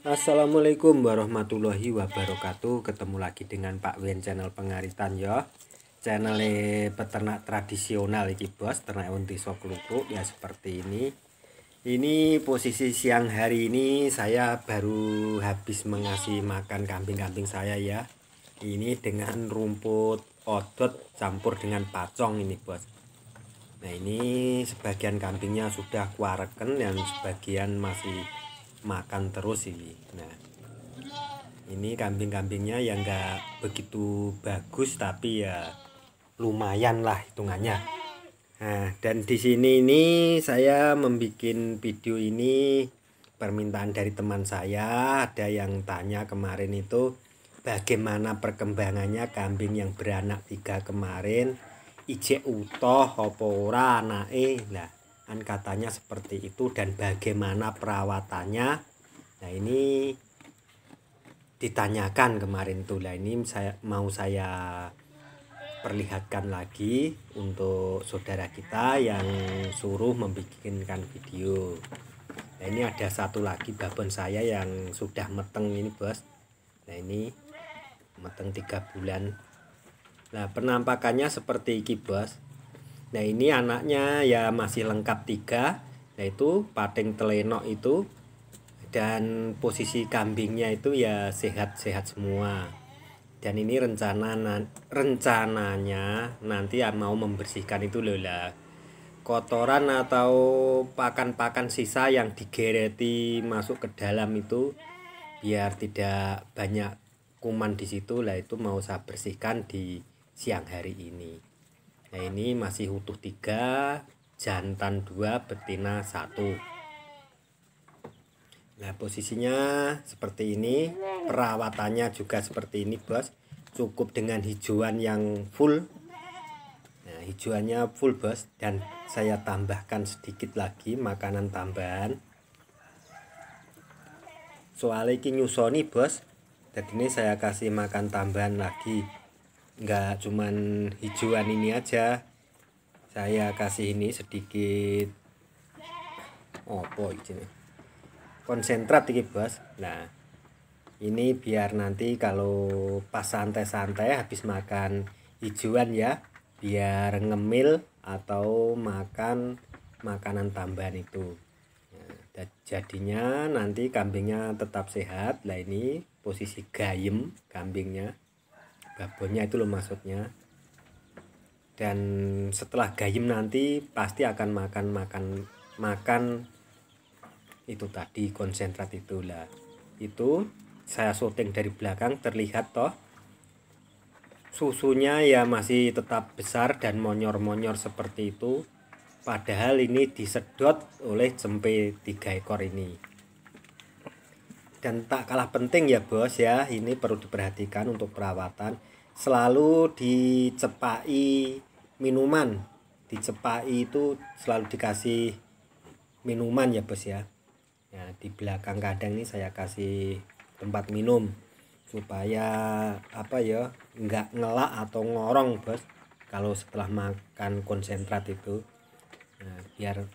Assalamualaikum warahmatullahi wabarakatuh Ketemu lagi dengan Pak Wen channel pengaritan ya Channel peternak tradisional ini bos Ternak sok kelupuk ya seperti ini Ini posisi siang hari ini Saya baru habis mengasih makan kambing-kambing saya ya Ini dengan rumput otot campur dengan pacong ini bos Nah ini sebagian kambingnya sudah kuareken Dan sebagian masih makan terus ini nah ini kambing-kambingnya yang enggak begitu bagus tapi ya lumayan lah hitungannya nah dan di sini ini saya membuat video ini permintaan dari teman saya ada yang tanya kemarin itu bagaimana perkembangannya kambing yang beranak tiga kemarin ijek utoh opora ora nah kan katanya seperti itu dan bagaimana perawatannya nah ini ditanyakan kemarin tuh lah ini saya mau saya perlihatkan lagi untuk saudara kita yang suruh membikinkan video nah ini ada satu lagi babon saya yang sudah meteng ini bos nah ini meteng tiga bulan nah penampakannya seperti ini bos Nah ini anaknya ya masih lengkap tiga yaitu nah, pating telenok itu dan posisi kambingnya itu ya sehat-sehat semua dan ini rencana rencananya nanti ya mau membersihkan itu loh lah kotoran atau pakan-pakan sisa yang digereti masuk ke dalam itu biar tidak banyak kuman di situ lah itu mau saya bersihkan di siang hari ini nah ini masih utuh tiga jantan dua betina satu nah posisinya seperti ini perawatannya juga seperti ini bos cukup dengan hijauan yang full nah hijauannya full bos dan saya tambahkan sedikit lagi makanan tambahan soalnya ini nyusoni bos jadi ini saya kasih makan tambahan lagi nggak cuman hijauan ini aja saya kasih ini sedikit opo oh, ini konsentrat ini bos nah ini biar nanti kalau pas santai-santai habis makan hijauan ya biar ngemil atau makan makanan tambahan itu nah, jadinya nanti kambingnya tetap sehat lah ini posisi gayem kambingnya babonnya itu loh maksudnya dan setelah gayem nanti pasti akan makan makan makan itu tadi konsentrat itu lah itu saya syuting dari belakang terlihat toh susunya ya masih tetap besar dan monyor-monyor seperti itu padahal ini disedot oleh cempe tiga ekor ini dan tak kalah penting ya bos ya ini perlu diperhatikan untuk perawatan selalu dicepai minuman dicepai itu selalu dikasih minuman ya bos ya ya di belakang kadang ini saya kasih tempat minum supaya apa ya nggak ngelak atau ngorong bos kalau setelah makan konsentrat itu nah, biar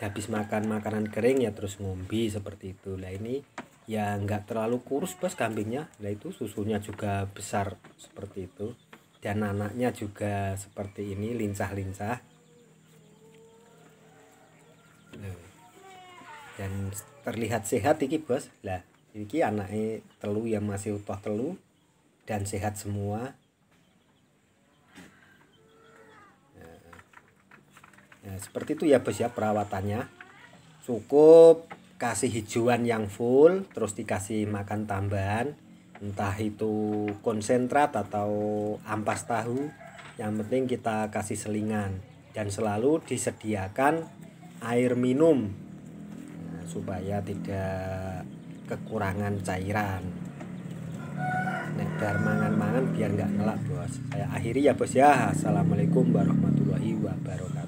habis makan makanan kering ya terus ngombi seperti itu lah ini ya nggak terlalu kurus bos kambingnya nah itu susunya juga besar seperti itu dan anaknya juga seperti ini lincah-lincah nah, dan terlihat sehat iki bos lah iki anaknya telu yang masih utuh telu dan sehat semua nah, nah seperti itu ya bos ya perawatannya cukup kasih hijauan yang full terus dikasih makan tambahan entah itu konsentrat atau ampas tahu yang penting kita kasih selingan dan selalu disediakan air minum nah, supaya tidak kekurangan cairan nek biar mangan-mangan biar nggak ngelak bos saya akhiri ya bos ya assalamualaikum warahmatullahi wabarakatuh